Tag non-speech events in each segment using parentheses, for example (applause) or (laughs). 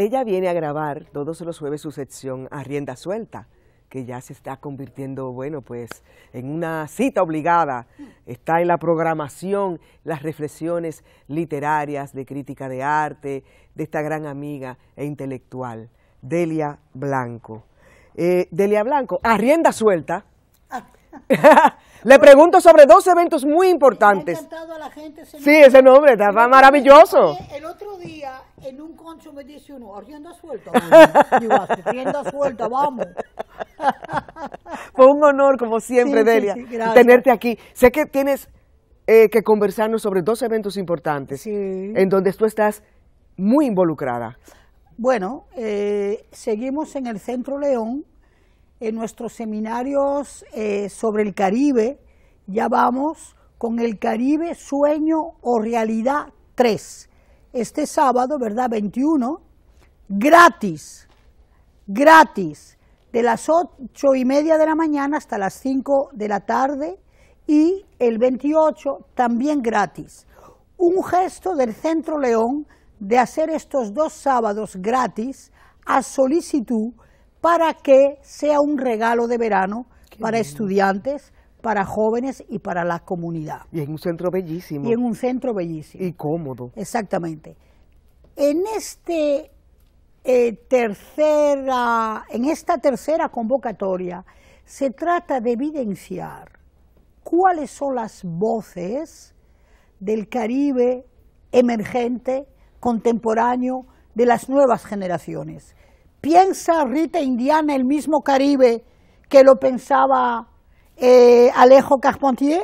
Ella viene a grabar todos los jueves su sección a rienda suelta, que ya se está convirtiendo, bueno, pues en una cita obligada. Está en la programación, las reflexiones literarias de crítica de arte de esta gran amiga e intelectual, Delia Blanco. Eh, Delia Blanco, a rienda suelta. Ah. (laughs) Le pregunto sobre dos eventos muy importantes. Ha a la gente ese sí, ese nombre está maravilloso. El otro día en un concho me dice uno, suelta. (laughs) Digo, suelta, vamos. (laughs) Fue un honor, como siempre, Delia, tenerte aquí. Sé que tienes eh, que conversarnos sobre dos eventos importantes en donde tú estás muy involucrada. Bueno, eh, seguimos en el Centro León, en nuestros seminarios eh, sobre el Caribe, ya vamos con el Caribe Sueño o Realidad 3. Este sábado, ¿verdad? 21, gratis, gratis, de las 8 y media de la mañana hasta las 5 de la tarde y el 28 también gratis. Un gesto del Centro León de hacer estos dos sábados gratis a solicitud para que sea un regalo de verano para estudiantes, para jóvenes y para la comunidad. Y en un centro bellísimo. Y en un centro bellísimo. Y cómodo. Exactamente. En este eh, en esta tercera convocatoria se trata de evidenciar cuáles son las voces del Caribe emergente, contemporáneo, de las nuevas generaciones piensa Rita Indiana el mismo Caribe que lo pensaba eh, Alejo Carpentier.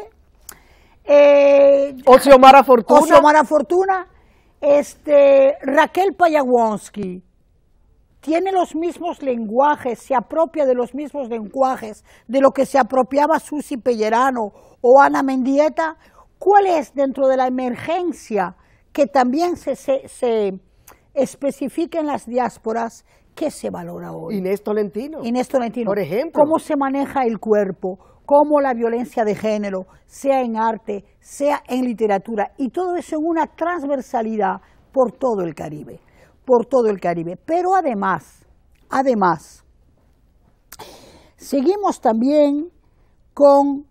Eh, o Xiomara Fortuna. Fortuna. Este, Raquel Payawonski tiene los mismos lenguajes, se apropia de los mismos lenguajes de lo que se apropiaba Susi Pellerano o Ana Mendieta. ¿Cuál es dentro de la emergencia que también se, se especifica en las diásporas ¿Qué se valora hoy? Inés Tolentino. Inés Tolentino. Por ejemplo. ¿Cómo se maneja el cuerpo? ¿Cómo la violencia de género, sea en arte, sea en literatura? Y todo eso en una transversalidad por todo el Caribe. Por todo el Caribe. Pero además, además, seguimos también con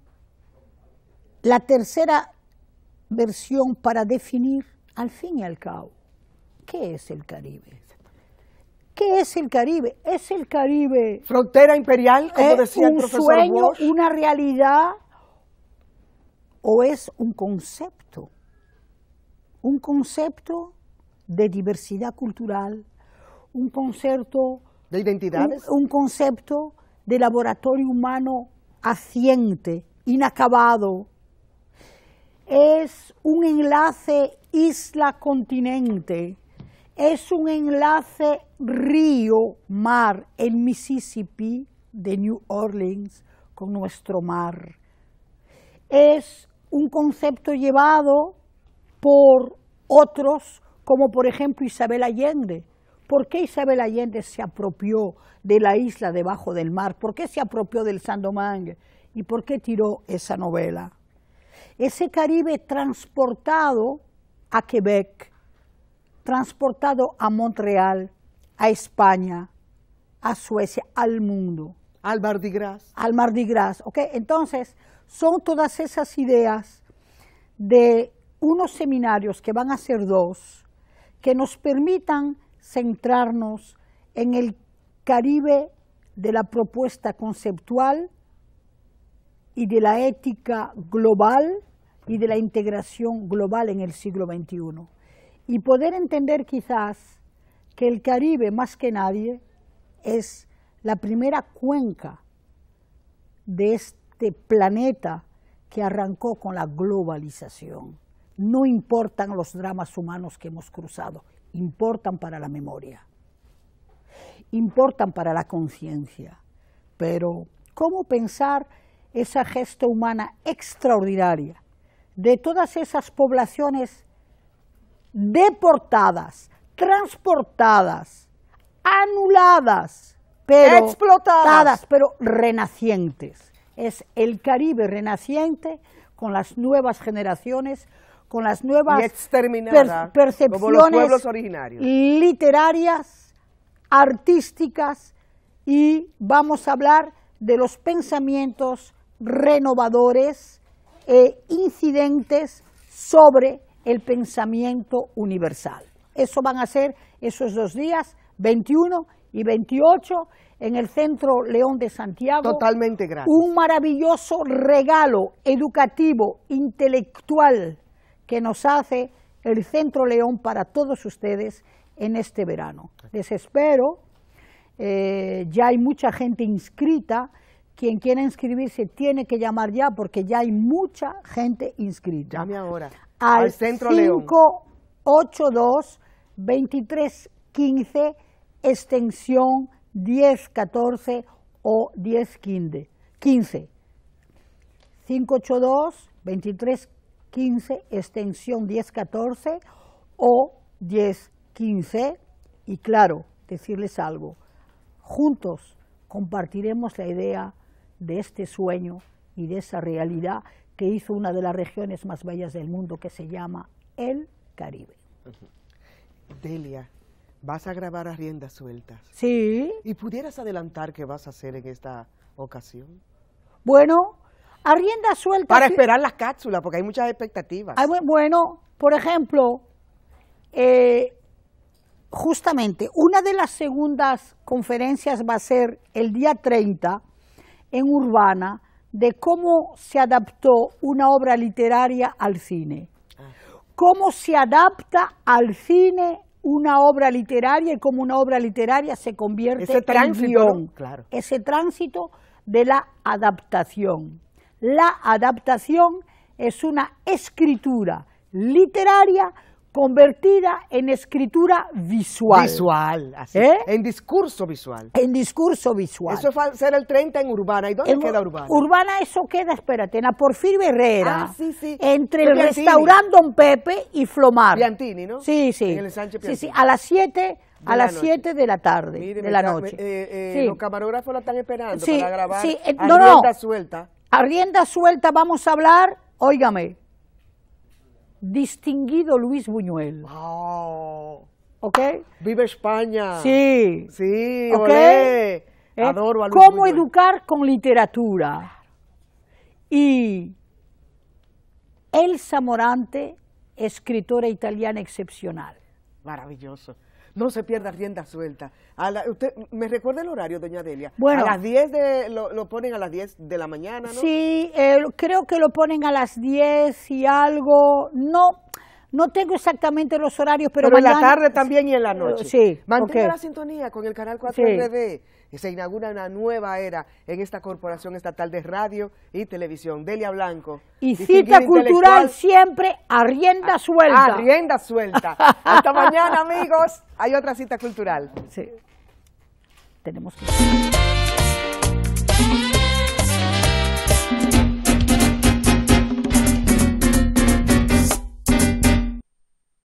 la tercera versión para definir, al fin y al cabo, qué es el Caribe. ¿Qué es el Caribe? Es el Caribe. Frontera imperial, como decía el un sueño, una realidad o es un concepto? Un concepto de diversidad cultural, un concepto de identidades, un, un concepto de laboratorio humano haciente, inacabado. Es un enlace isla-continente es un enlace río-mar en Mississippi de New Orleans con nuestro mar. Es un concepto llevado por otros, como por ejemplo Isabel Allende. ¿Por qué Isabel Allende se apropió de la isla debajo del mar? ¿Por qué se apropió del Saint-Domingue? ¿Y por qué tiró esa novela? Ese Caribe transportado a Quebec transportado a Montreal, a España, a Suecia, al mundo. Al Mardi Gras. Al Mardi Gras, ¿ok? Entonces, son todas esas ideas de unos seminarios que van a ser dos, que nos permitan centrarnos en el Caribe de la propuesta conceptual y de la ética global y de la integración global en el siglo XXI y poder entender quizás que el Caribe, más que nadie, es la primera cuenca de este planeta que arrancó con la globalización. No importan los dramas humanos que hemos cruzado, importan para la memoria, importan para la conciencia, pero ¿cómo pensar esa gesta humana extraordinaria de todas esas poblaciones deportadas, transportadas, anuladas, pero, explotadas, pero renacientes. Es el Caribe renaciente con las nuevas generaciones, con las nuevas percepciones literarias, artísticas y vamos a hablar de los pensamientos renovadores e incidentes sobre el pensamiento universal. Eso van a ser esos dos días, 21 y 28, en el Centro León de Santiago. Totalmente gratis. Un maravilloso regalo educativo, intelectual, que nos hace el Centro León para todos ustedes en este verano. Les espero. Eh, ya hay mucha gente inscrita. Quien quiera inscribirse tiene que llamar ya porque ya hay mucha gente inscrita. Llame ahora al, Centro 582-2315, extensión 1014 o 1015. 15. 582-2315, extensión 1014 o 1015. Y claro, decirles algo, juntos compartiremos la idea de este sueño y de esa realidad que hizo una de las regiones más bellas del mundo que se llama El Caribe. Delia, vas a grabar a riendas sueltas. Sí. ¿Y pudieras adelantar qué vas a hacer en esta ocasión? Bueno, a riendas sueltas. Para esperar las cápsulas, porque hay muchas expectativas. Ah, bueno, por ejemplo, eh, justamente una de las segundas conferencias va a ser el día 30 en Urbana de cómo se adaptó una obra literaria al cine, cómo se adapta al cine una obra literaria y cómo una obra literaria se convierte en claro. ese tránsito de la adaptación. La adaptación es una escritura literaria convertida en escritura visual. Visual, así. ¿Eh? En discurso visual. En discurso visual. Eso ser el 30 en Urbana. ¿Y dónde queda Urbana? Urbana, eso queda, espérate, en la Porfirio Herrera. Ah, sí, sí. Entre el restaurante Don Pepe y Flomar. Piantini, ¿no? Sí, sí. En el Sánchez Piantini. Sí, sí, a las 7 a las 7 de la tarde, de la noche. Eh, eh Los camarógrafos la están esperando para grabar. Sí, eh, no. Rienda suelta. A rienda suelta vamos a hablar, óigame, distinguido Luis Buñuel. ¿Ok? Vive España. Sí. Sí, ¿ok? ¿Eh? Adoro a Luis ¿Cómo educar con literatura? Y Elsa Morante, escritora italiana excepcional. Maravilloso. No se pierda rienda suelta. usted, ¿Me recuerda el horario, doña Delia? Bueno. A las 10 de, lo, ponen a las 10 de la mañana, ¿no? Sí, eh, creo que lo ponen a las 10 y algo. No, no tengo exactamente los horarios, pero, en la tarde también y en la eh, noche. Sí. Mantenga la sintonía con el Canal 4 RD. Se inaugura una nueva era en esta Corporación Estatal de Radio y Televisión. Delia Blanco. Y cita cultural siempre rienda ah, suelta. rienda suelta. Hasta mañana, amigos. Hay otra cita cultural. Sí. Tenemos que...